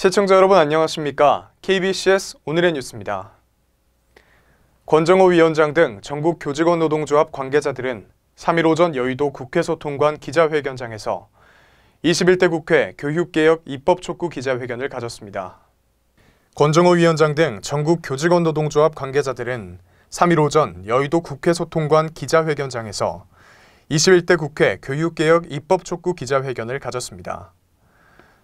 시청자 여러분 안녕하십니까? KBCS 오늘의 뉴스입니다. 권정호 위원장 등 전국 교직원 노동조합 관계자들은 3일 오전 여의도 국회 소통관 기자회견장에서 21대 국회 교육개혁 입법 촉구 기자회견을 가졌습니다. 권정호 위원장 등 전국 교직원 노동조합 관계자들은 3일 오전 여의도 국회 소통관 기자회견장에서 21대 국회 교육개혁 입법 촉구 기자회견을 가졌습니다.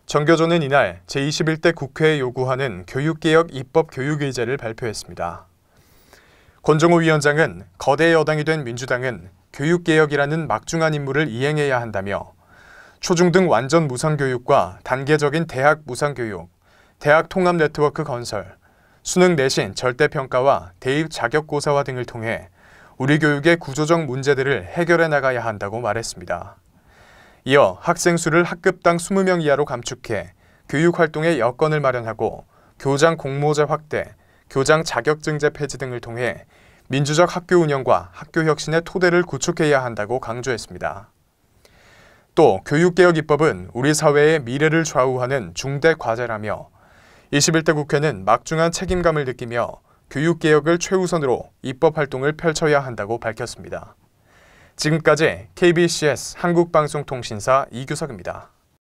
정교조는 이날 제21대 국회에 요구하는 교육개혁 입법 교육의제를 발표했습니다. 권정호 위원장은 거대 여당이 된 민주당은 교육개혁이라는 막중한 임무를 이행해야 한다며 초중등 완전 무상교육과 단계적인 대학 무상교육, 대학 통합 네트워크 건설, 수능 내신 절대평가와 대입 자격고사화 등을 통해 우리 교육의 구조적 문제들을 해결해 나가야 한다고 말했습니다. 이어 학생 수를 학급당 20명 이하로 감축해 교육활동의 여건을 마련하고 교장 공모제 확대, 교장 자격증제 폐지 등을 통해 민주적 학교 운영과 학교 혁신의 토대를 구축해야 한다고 강조했습니다. 또 교육개혁 입법은 우리 사회의 미래를 좌우하는 중대 과제라며 21대 국회는 막중한 책임감을 느끼며 교육개혁을 최우선으로 입법 활동을 펼쳐야 한다고 밝혔습니다. 지금까지 KBCS 한국방송통신사 이규석입니다.